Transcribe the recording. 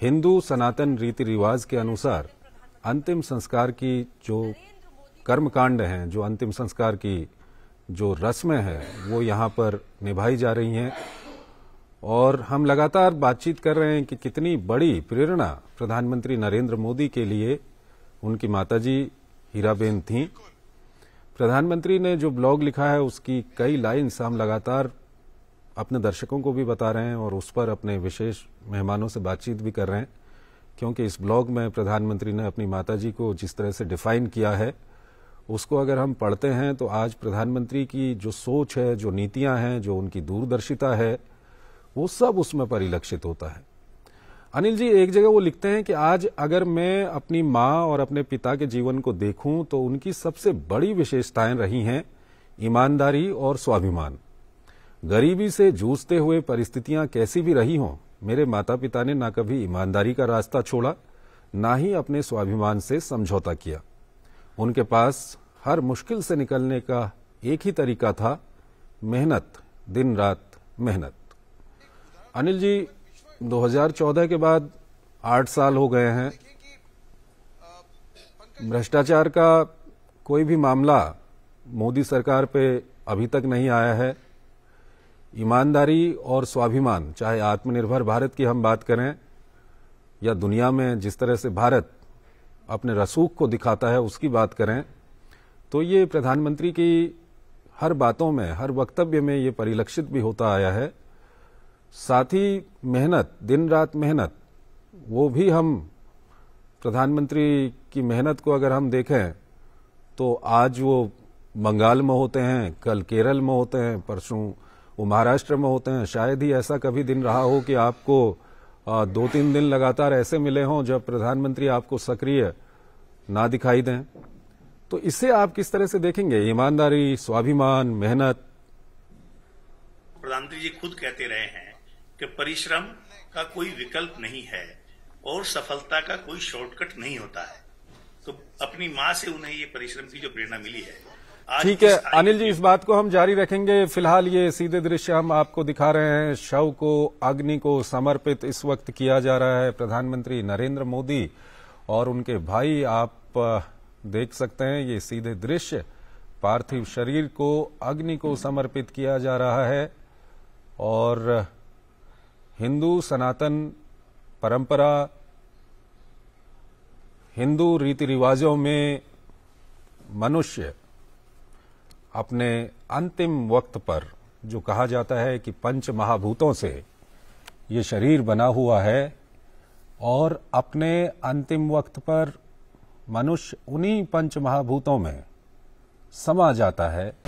हिंदू सनातन रीति रिवाज के अनुसार अंतिम संस्कार की जो कर्मकांड हैं जो अंतिम संस्कार की जो रस्में हैं वो यहाँ पर निभाई जा रही हैं और हम लगातार बातचीत कर रहे हैं कि कितनी बड़ी प्रेरणा प्रधानमंत्री नरेंद्र मोदी के लिए उनकी माताजी हीराबेन थीं प्रधानमंत्री ने जो ब्लॉग लिखा है उसकी कई लाइन्स हम लगातार अपने दर्शकों को भी बता रहे हैं और उस पर अपने विशेष मेहमानों से बातचीत भी कर रहे हैं क्योंकि इस ब्लॉग में प्रधानमंत्री ने अपनी माताजी को जिस तरह से डिफाइन किया है उसको अगर हम पढ़ते हैं तो आज प्रधानमंत्री की जो सोच है जो नीतियां हैं जो उनकी दूरदर्शिता है वो सब उसमें परिलक्षित होता है अनिल जी एक जगह वो लिखते हैं कि आज अगर मैं अपनी माँ और अपने पिता के जीवन को देखूं तो उनकी सबसे बड़ी विशेषताएं रही हैं ईमानदारी और स्वाभिमान गरीबी से जूझते हुए परिस्थितियां कैसी भी रही हों मेरे माता पिता ने ना कभी ईमानदारी का रास्ता छोड़ा ना ही अपने स्वाभिमान से समझौता किया उनके पास हर मुश्किल से निकलने का एक ही तरीका था मेहनत दिन रात मेहनत अनिल जी 2014 के बाद आठ साल हो गए हैं भ्रष्टाचार का कोई भी मामला मोदी सरकार पे अभी तक नहीं आया है ईमानदारी और स्वाभिमान चाहे आत्मनिर्भर भारत की हम बात करें या दुनिया में जिस तरह से भारत अपने रसूख को दिखाता है उसकी बात करें तो ये प्रधानमंत्री की हर बातों में हर वक्तव्य में ये परिलक्षित भी होता आया है साथ ही मेहनत दिन रात मेहनत वो भी हम प्रधानमंत्री की मेहनत को अगर हम देखें तो आज वो बंगाल में होते हैं कल केरल में होते हैं परसों वो महाराष्ट्र में होते हैं शायद ही ऐसा कभी दिन रहा हो कि आपको दो तीन दिन लगातार ऐसे मिले हों जब प्रधानमंत्री आपको सक्रिय ना दिखाई दें तो इसे आप किस तरह से देखेंगे ईमानदारी स्वाभिमान मेहनत प्रधानमंत्री जी खुद कहते रहे हैं कि परिश्रम का कोई विकल्प नहीं है और सफलता का कोई शॉर्टकट नहीं होता है तो अपनी माँ से उन्हें ये परिश्रम की जो प्रेरणा मिली है ठीक है अनिल जी इस बात को हम जारी रखेंगे फिलहाल ये सीधे दृश्य हम आपको दिखा रहे हैं शव को अग्नि को समर्पित इस वक्त किया जा रहा है प्रधानमंत्री नरेंद्र मोदी और उनके भाई आप देख सकते हैं ये सीधे दृश्य पार्थिव शरीर को अग्नि को समर्पित किया जा रहा है और हिंदू सनातन परंपरा हिंदू रीति रिवाजों में मनुष्य अपने अंतिम वक्त पर जो कहा जाता है कि पंच महाभूतों से ये शरीर बना हुआ है और अपने अंतिम वक्त पर मनुष्य उन्हीं पंच महाभूतों में समा जाता है